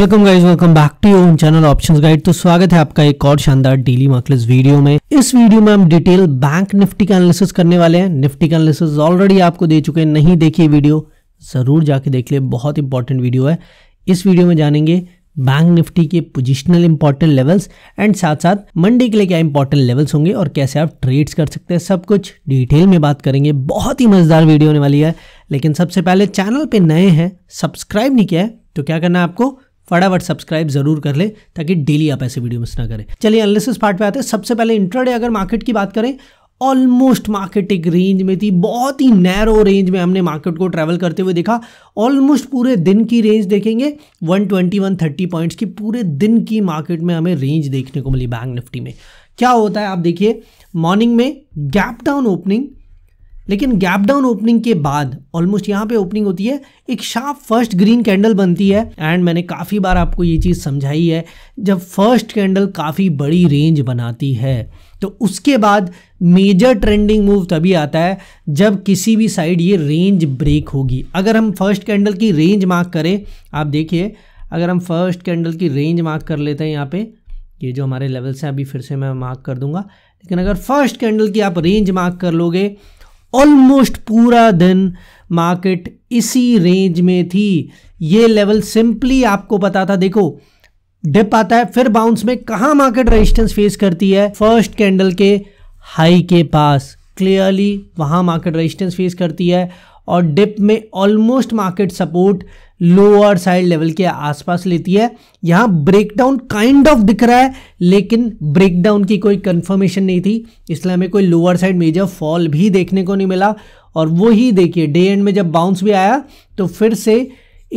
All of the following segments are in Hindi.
welcome guys welcome back to your channel options guide तो स्वागत है आपका एक और शानदार डेली मार्केट्स वीडियो में इस वीडियो में हम डिटेल बैंक निफ्टी का एनालिसिस करने वाले हैं निफ्टी का एनालिसिस ऑलरेडी आपको दे चुके हैं नहीं देखिए वीडियो जरूर जाके देख ले बहुत इंपॉर्टेंट वीडियो है इस वीडियो में जानेंगे बैंक निफ्टी के पोजिशनल इंपॉर्टेंट लेवल्स एंड साथ साथ मंडे के लिए क्या इंपॉर्टेंट लेवल्स होंगे और कैसे आप ट्रेड्स कर सकते हैं सब कुछ डिटेल में बात करेंगे बहुत ही मजेदार वीडियो होने वाली है लेकिन सबसे पहले चैनल पे नए हैं सब्सक्राइब नहीं किया है तो क्या करना है आपको फटाफट सब्सक्राइब जरूर कर ले ताकि डेली आप ऐसे वीडियो मिस ना करें चलिए एनालिसिस पार्ट पे आते हैं सबसे पहले इंट्राडे अगर मार्केट की बात करें ऑलमोस्ट मार्केट एक रेंज में थी बहुत ही नैरो रेंज में हमने मार्केट को ट्रैवल करते हुए देखा ऑलमोस्ट पूरे दिन की रेंज देखेंगे 120 130 पॉइंट्स की पूरे दिन की मार्केट में हमें रेंज देखने को मिली बैंक निफ्टी में क्या होता है आप देखिए मॉर्निंग में गैप डाउन ओपनिंग लेकिन गैप डाउन ओपनिंग के बाद ऑलमोस्ट यहाँ पे ओपनिंग होती है एक शार्प फर्स्ट ग्रीन कैंडल बनती है एंड मैंने काफ़ी बार आपको ये चीज़ समझाई है जब फर्स्ट कैंडल काफ़ी बड़ी रेंज बनाती है तो उसके बाद मेजर ट्रेंडिंग मूव तभी आता है जब किसी भी साइड ये रेंज ब्रेक होगी अगर हम फर्स्ट कैंडल की रेंज मार्क करें आप देखिए अगर हम फर्स्ट कैंडल की रेंज मार्क कर लेते हैं यहाँ पे ये जो हमारे लेवल्स हैं अभी फिर से मैं मार्क कर दूंगा लेकिन अगर फर्स्ट कैंडल की आप रेंज मार्क कर लोगे ऑलमोस्ट पूरा दिन मार्केट इसी रेंज में थी ये लेवल सिंपली आपको पता था देखो डिप आता है फिर बाउंस में कहा मार्केट रेजिस्टेंस फेस करती है फर्स्ट कैंडल के हाई के पास क्लियरली वहाँ मार्केट रेजिस्टेंस फेस करती है और डिप में almost market support lower side level के आसपास लेती है यहाँ ब्रेकडाउन काइंड ऑफ दिख रहा है लेकिन ब्रेकडाउन की कोई कंफर्मेशन नहीं थी इसलिए हमें कोई लोअर साइड मेजर फॉल भी देखने को नहीं मिला और वो ही देखिए डे एंड में जब बाउंस भी आया तो फिर से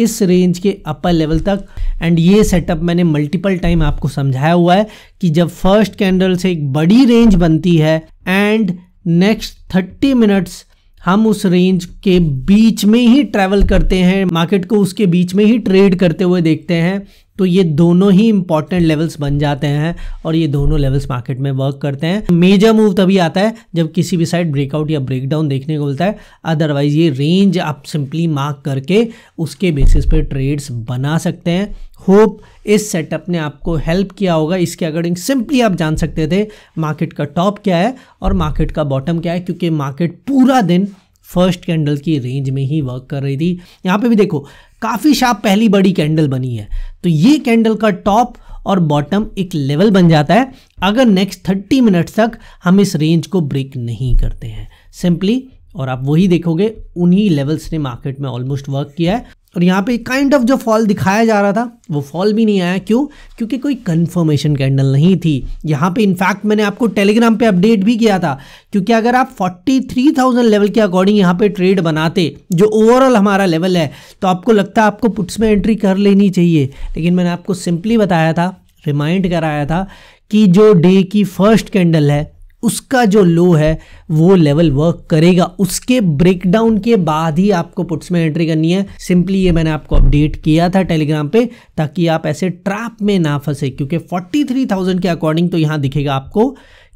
इस रेंज के अपर लेवल तक एंड ये सेटअप मैंने मल्टीपल टाइम आपको समझाया हुआ है कि जब फर्स्ट कैंडल से एक बड़ी रेंज बनती है एंड नेक्स्ट थर्टी मिनट्स हम उस रेंज के बीच में ही ट्रैवल करते हैं मार्केट को उसके बीच में ही ट्रेड करते हुए देखते हैं तो ये दोनों ही इंपॉर्टेंट लेवल्स बन जाते हैं और ये दोनों लेवल्स मार्केट में वर्क करते हैं मेजर मूव तभी आता है जब किसी भी साइड ब्रेकआउट या ब्रेकडाउन देखने को मिलता है अदरवाइज ये रेंज आप सिंपली मार्क करके उसके बेसिस पे ट्रेड्स बना सकते हैं होप इस सेटअप ने आपको हेल्प किया होगा इसके अकॉर्डिंग सिंपली आप जान सकते थे मार्केट का टॉप क्या है और मार्केट का बॉटम क्या है क्योंकि मार्केट पूरा दिन फर्स्ट कैंडल की रेंज में ही वर्क कर रही थी यहाँ पे भी देखो काफ़ी शार्प पहली बड़ी कैंडल बनी है तो ये कैंडल का टॉप और बॉटम एक लेवल बन जाता है अगर नेक्स्ट थर्टी मिनट्स तक हम इस रेंज को ब्रेक नहीं करते हैं सिंपली और आप वही देखोगे उन्हीं लेवल्स ने मार्केट में ऑलमोस्ट वर्क किया है और यहाँ पे काइंड ऑफ जो फॉल दिखाया जा रहा था वो फॉल भी नहीं आया क्यों क्योंकि कोई कंफर्मेशन कैंडल नहीं थी यहाँ पे इनफैक्ट मैंने आपको टेलीग्राम पे अपडेट भी किया था क्योंकि अगर आप 43,000 लेवल के अकॉर्डिंग यहाँ पे ट्रेड बनाते जो ओवरऑल हमारा लेवल है तो आपको लगता है आपको पुट्स में एंट्री कर लेनी चाहिए लेकिन मैंने आपको सिंपली बताया था रिमाइंड कराया था कि जो डे की फर्स्ट कैंडल है उसका जो लो है वो लेवल वर्क करेगा उसके ब्रेकडाउन के बाद ही आपको पुट्स में एंट्री करनी है सिंपली ये मैंने आपको अपडेट किया था टेलीग्राम पे ताकि आप ऐसे ट्रैप में ना फंसे क्योंकि 43,000 के अकॉर्डिंग तो यहाँ दिखेगा आपको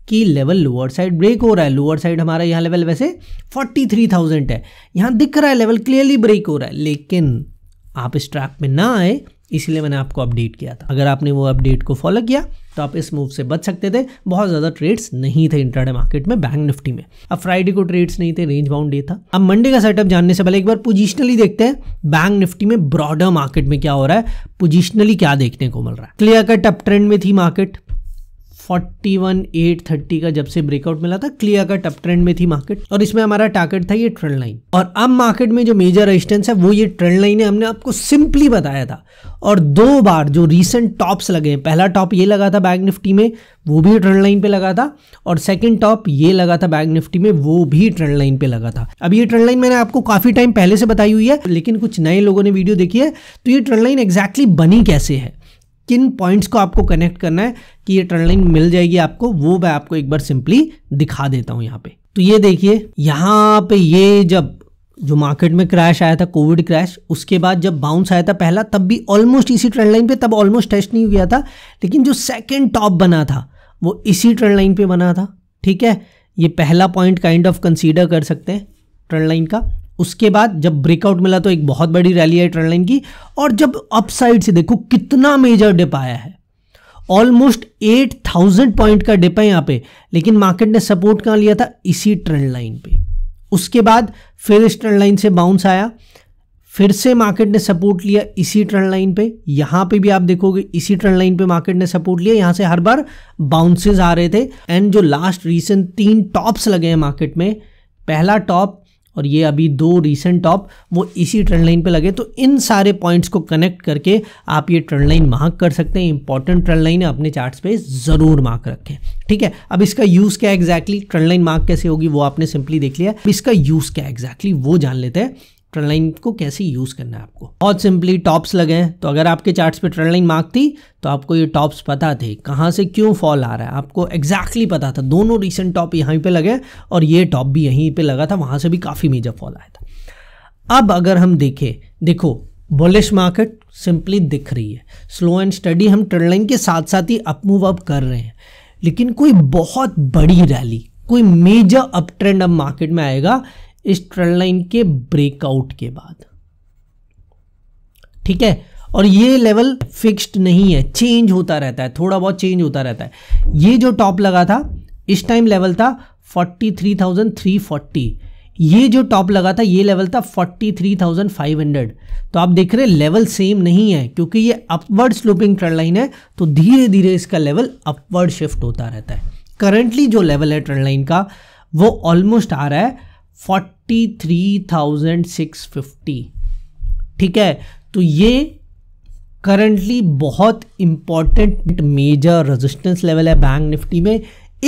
कि लेवल लोअर साइड ब्रेक हो रहा है लोअर साइड हमारा यहाँ लेवल वैसे 43,000 है यहाँ दिख रहा है लेवल क्लियरली ब्रेक हो रहा है लेकिन आप इस ट्रैप में ना आए इसीलिए मैंने आपको अपडेट किया था अगर आपने वो अपडेट को फॉलो किया तो आप इस मूव से बच सकते थे बहुत ज़्यादा ट्रेड्स नहीं थे इंटरडे मार्केट में बैंक निफ्टी में अब फ्राइडे को ट्रेड्स नहीं थे रेंज बाउंड डे था अब मंडे का सेटअप जानने से पहले एक बार पोजिशनली देखते हैं बैंक निफ्टी में ब्रॉडर मार्केट में क्या हो रहा है पोजिशनली क्या देखने को मिल रहा है क्लियर कट अप ट्रेंड में थी market forty one eight thirty का जब से ब्रेकआउट मिला था क्लियर कट टप ट्रेंड में थी मार्केट और इसमें हमारा टारगेट था ये ट्रेंड लाइन और अब मार्केट में जो मेजर रेजिस्टेंस है वो ये ट्रेंड लाइन है हमने आपको सिंपली बताया था और दो बार जो रिसेंट टॉप्स लगे हैं पहला टॉप ये लगा था बैंक निफ्टी में वो भी ट्रेंड लाइन पे लगा था और सेकंड टॉप ये लगा था बैंक निफ्टी में वो भी ट्रेंड लाइन पे लगा था अब ये ट्रेंड लाइन मैंने आपको काफी टाइम पहले से बताई हुई है लेकिन कुछ नए लोगों ने वीडियो देखी है तो ये ट्रेंड लाइन एग्जैक्टली बनी कैसे है किन पॉइंट्स को आपको कनेक्ट करना है कि ये टर्न लाइन मिल जाएगी आपको वो मैं आपको एक बार सिंपली दिखा देता हूँ यहाँ पे तो ये देखिए यहाँ पे ये जब जो मार्केट में क्रैश आया था कोविड क्रैश उसके बाद जब बाउंस आया था पहला तब भी ऑलमोस्ट इसी ट्रेंड लाइन पे तब ऑलमोस्ट टेस्ट नहीं हुआ था लेकिन जो सेकंड टॉप बना था वो इसी ट्रेंड लाइन पे बना था ठीक है ये पहला पॉइंट काइंड ऑफ कंसीडर कर सकते हैं ट्रेंड लाइन का उसके बाद जब ब्रेकआउट मिला तो एक बहुत बड़ी रैली आई ट्रेंड लाइन की और जब अप साइड से देखो कितना मेजर डिप आया है ऑलमोस्ट एट थाउजेंड पॉइंट का डिप है यहाँ पे लेकिन मार्केट ने सपोर्ट कहाँ लिया था इसी ट्रेंड लाइन पे उसके बाद फिर इस ट्रेंड लाइन से बाउंस आया फिर से मार्केट ने सपोर्ट लिया इसी ट्रेंड लाइन पे यहाँ पे भी आप देखोगे इसी ट्रेंड लाइन पे मार्केट ने सपोर्ट लिया यहाँ से हर बार बाउंसेस आ रहे थे एंड जो लास्ट रिसेंट तीन टॉप्स लगे हैं मार्केट में पहला टॉप और ये अभी दो रिसेंट टॉप वो इसी ट्रेंड लाइन पे लगे तो इन सारे पॉइंट्स को कनेक्ट करके आप ये ट्रेंड लाइन मार्क कर सकते हैं इंपॉर्टेंट ट्रेंड लाइन है अपने चार्ट्स पे ज़रूर मार्क रखें ठीक है अब इसका यूज़ क्या एग्जैक्टली ट्रेंड लाइन मार्क कैसे होगी वो आपने सिंपली देख लिया इसका यूज़ क्या एग्जैक्टली वो जान लेते हैं ट्रेंड लाइन को कैसे यूज़ करना है आपको बहुत सिंपली टॉप्स लगे हैं तो अगर आपके चार्ट्स पे ट्रेंड लाइन मार्क थी तो आपको ये टॉप्स पता थे कहाँ से क्यों फॉल आ रहा है आपको एग्जैक्टली exactly पता था दोनों रिसेंट टॉप यहीं पर लगे और ये टॉप भी यहीं पर लगा था वहाँ से भी काफ़ी मेजर फॉल आया था अब अगर हम देखें देखो बुलिश मार्केट सिंपली दिख रही है स्लो एंड स्टडी हम ट्रेंड लाइन के साथ साथ ही अप मूव अप कर रहे हैं लेकिन कोई बहुत बड़ी रैली कोई मेजर अप ट्रेंड अब मार्केट में आएगा इस ट्रेंड लाइन के ब्रेकआउट के बाद ठीक है और ये लेवल फिक्स्ड नहीं है चेंज होता रहता है थोड़ा बहुत चेंज होता रहता है ये जो टॉप लगा था इस टाइम लेवल था 43,340 ये जो टॉप लगा था ये लेवल था 43,500 तो आप देख रहे हैं लेवल सेम नहीं है क्योंकि ये अपवर्ड स्लोपिंग ट्रेंड लाइन है तो धीरे धीरे इसका लेवल अपवर्ड शिफ्ट होता रहता है करंटली जो लेवल है ट्रेंड लाइन का वो ऑलमोस्ट आ रहा है forty three thousand six fifty ठीक है तो ये करंटली बहुत इंपॉर्टेंट मेजर रेजिस्टेंस लेवल है बैंक निफ्टी में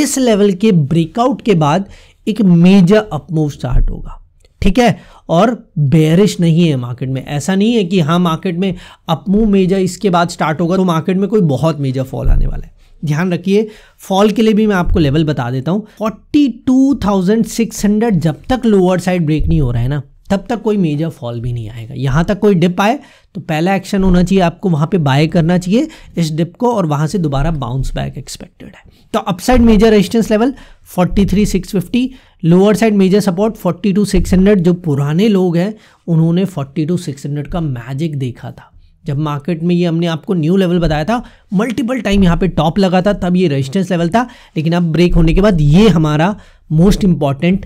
इस लेवल के ब्रेकआउट के बाद एक मेजर अपमूव स्टार्ट होगा ठीक है और बेरिश नहीं है मार्केट में ऐसा नहीं है कि हाँ मार्केट में अपमूव मेजर इसके बाद स्टार्ट होगा तो मार्केट में कोई बहुत मेजर फॉल आने वाला है ध्यान रखिए फॉल के लिए भी मैं आपको लेवल बता देता हूँ forty two thousand six hundred जब तक लोअर साइड ब्रेक नहीं हो रहा है ना तब तक कोई मेजर फॉल भी नहीं आएगा यहाँ तक कोई डिप आए तो पहला एक्शन होना चाहिए आपको वहाँ पे बाय करना चाहिए इस डिप को और वहाँ से दोबारा बाउंस बैक एक्सपेक्टेड है तो upside major resistance level 43,650 lower side major support 42,600 जो पुराने लोग हैं उन्होंने 42,600 का मैजिक देखा था जब मार्केट में ये हमने आपको न्यू लेवल बताया था मल्टीपल टाइम यहाँ पे टॉप लगा था तब ये रेजिस्टेंस लेवल था लेकिन अब ब्रेक होने के बाद ये हमारा most important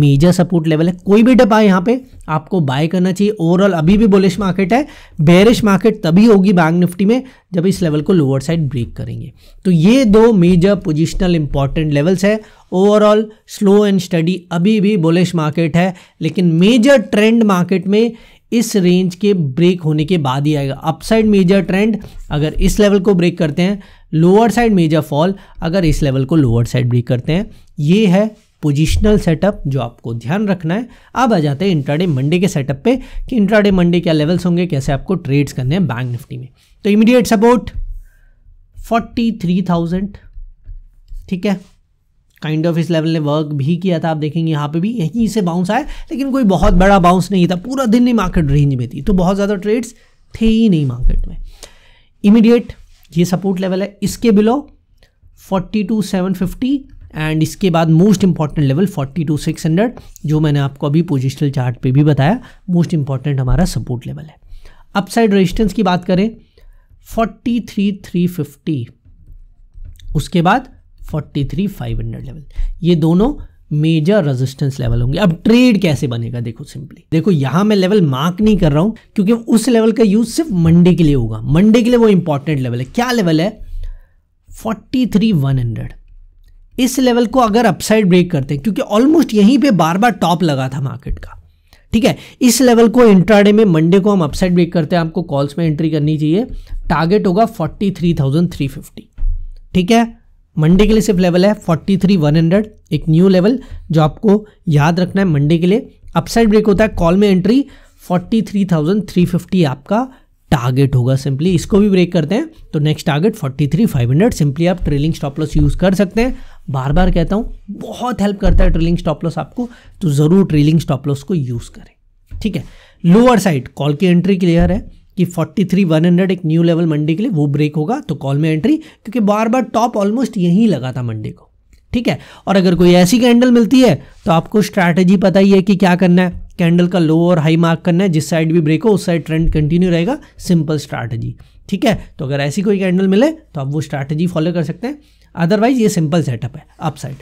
major support level है कोई भी डब आए यहाँ पे आपको बाय करना चाहिए ओवरऑल अभी भी बोलिश मार्केट है बेरिश मार्केट तभी होगी बैंक निफ्टी में जब इस लेवल को लोअर साइड ब्रेक करेंगे तो ये दो मेजर पोजिशनल इंपॉर्टेंट लेवल्स है ओवरऑल स्लो एंड स्टडी अभी भी बोलिश मार्केट है लेकिन मेजर ट्रेंड मार्केट में इस रेंज के ब्रेक होने के बाद ही आएगा अपसाइड मेजर ट्रेंड अगर इस लेवल को ब्रेक करते हैं लोअर साइड मेजर फॉल अगर इस लेवल को लोअर साइड ब्रेक करते हैं ये है पोजिशनल सेटअप जो आपको ध्यान रखना है अब आ जाते हैं इंट्राडे मंडे के सेटअप पे कि इंट्राडे मंडे क्या लेवल्स होंगे कैसे आपको ट्रेड्स करने हैं बैंक निफ्टी में तो immediate support forty three thousand ठीक है काइंड ऑफ इस लेवल ने वर्क भी किया था आप देखेंगे यहाँ पे भी यहीं से बाउंस आया लेकिन कोई बहुत बड़ा बाउंस नहीं था पूरा दिन ही मार्केट रेंज में थी तो बहुत ज़्यादा ट्रेड्स थे ही नहीं मार्केट में इमीडिएट ये सपोर्ट लेवल है इसके below forty two seven fifty and इसके बाद most important level forty two six hundred जो मैंने आपको अभी पोजिशनल चार्ट पे भी बताया मोस्ट इंपॉर्टेंट हमारा सपोर्ट लेवल है अपसाइड रेजिस्टेंस की बात करें फोर्टी थ्री थ्री फिफ्टी उसके बाद forty three five hundred level ये दोनों मेजर रेजिस्टेंस लेवल होंगे अब ट्रेड कैसे बनेगा देखो सिंपली देखो यहां मैं लेवल मार्क नहीं कर रहा हूं क्योंकि उस लेवल का यूज सिर्फ मंडे के लिए होगा मंडे के लिए वो इंपॉर्टेंट लेवल है क्या लेवल है फोर्टी थ्री वन हंड्रेड इस लेवल को अगर अपसाइड ब्रेक करते हैं क्योंकि ऑलमोस्ट यहीं पे बार बार टॉप लगा था मार्केट का ठीक है इस लेवल को इंट्राडे में मंडे को हम अपसाइड ब्रेक करते हैं आपको कॉल्स में एंट्री करनी चाहिए टारगेट होगा forty three thousand three fifty ठीक है मंडे के लिए सिर्फ लेवल है फोर्टी थ्री वन हंड्रेड एक न्यू लेवल जो आपको याद रखना है मंडे के लिए अपसाइड ब्रेक होता है कॉल में entry forty three thousand three fifty आपका टारगेट होगा सिंपली इसको भी ब्रेक करते हैं तो next target forty three five hundred simply आप ट्रेलिंग स्टॉप लॉस यूज़ कर सकते हैं बार बार कहता हूँ बहुत हेल्प करता है ट्रेलिंग स्टॉप लॉस आपको तो ज़रूर ट्रेलिंग स्टॉप लॉस को यूज़ करें ठीक है लोअर साइड कॉल की एंट्री क्लियर है कि 43 100 एक न्यू लेवल मंडे के लिए वो ब्रेक होगा तो कॉल में एंट्री क्योंकि बार बार टॉप ऑलमोस्ट यहीं लगा था मंडे को ठीक है और अगर कोई ऐसी कैंडल मिलती है तो आपको स्ट्रैटेजी पता ही है कि क्या करना है कैंडल का लो और हाई मार्क करना है जिस साइड भी ब्रेक हो उस साइड ट्रेंड कंटिन्यू रहेगा सिंपल स्ट्रैटेजी ठीक है तो अगर ऐसी कोई कैंडल मिले तो आप वो स्ट्रैटेजी फॉलो कर सकते हैं अदरवाइज ये सिंपल सेटअप है अप साइड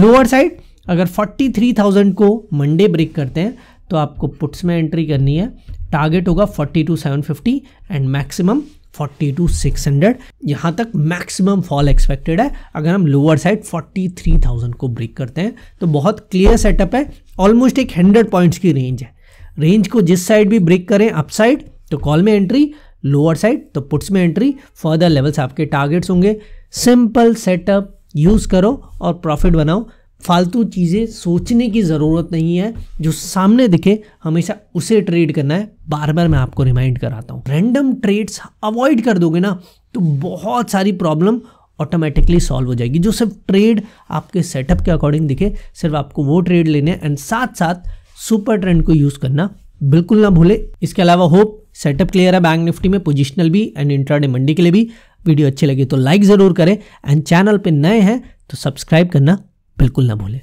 लोअर साइड अगर 43,000 को मंडे ब्रेक करते हैं तो आपको पुट्स में एंट्री करनी है टारगेट होगा forty two seven fifty and maximum forty two six hundred यहाँ तक मैक्सिमम फॉल एक्सपेक्टेड है अगर हम lower side forty three thousand को ब्रेक करते हैं तो बहुत क्लियर सेटअप है ऑलमोस्ट एक हंड्रेड पॉइंट्स की रेंज है रेंज को जिस साइड भी ब्रेक करें अप साइड तो कॉल में एंट्री लोअर साइड तो पुट्स में एंट्री फर्दर लेवल्स आपके टारगेट्स होंगे सिंपल सेटअप यूज़ करो और प्रॉफिट बनाओ फालतू चीज़ें सोचने की ज़रूरत नहीं है जो सामने दिखे हमेशा उसे ट्रेड करना है बार बार मैं आपको रिमाइंड कराता हूँ रैंडम ट्रेड्स अवॉइड कर दोगे ना तो बहुत सारी प्रॉब्लम ऑटोमेटिकली सॉल्व हो जाएगी जो सिर्फ ट्रेड आपके सेटअप के अकॉर्डिंग दिखे सिर्फ आपको वो ट्रेड लेने एंड साथ साथ सुपर ट्रेंड को यूज़ करना बिल्कुल ना भूले इसके अलावा होप सेटअप क्लियर है बैंक निफ्टी में पोजिशनल भी एंड इंट्राडे मंडी के लिए भी वीडियो अच्छी लगी तो लाइक ज़रूर करें एंड चैनल पर नए हैं तो सब्सक्राइब करना बिल्कुल ना भूलें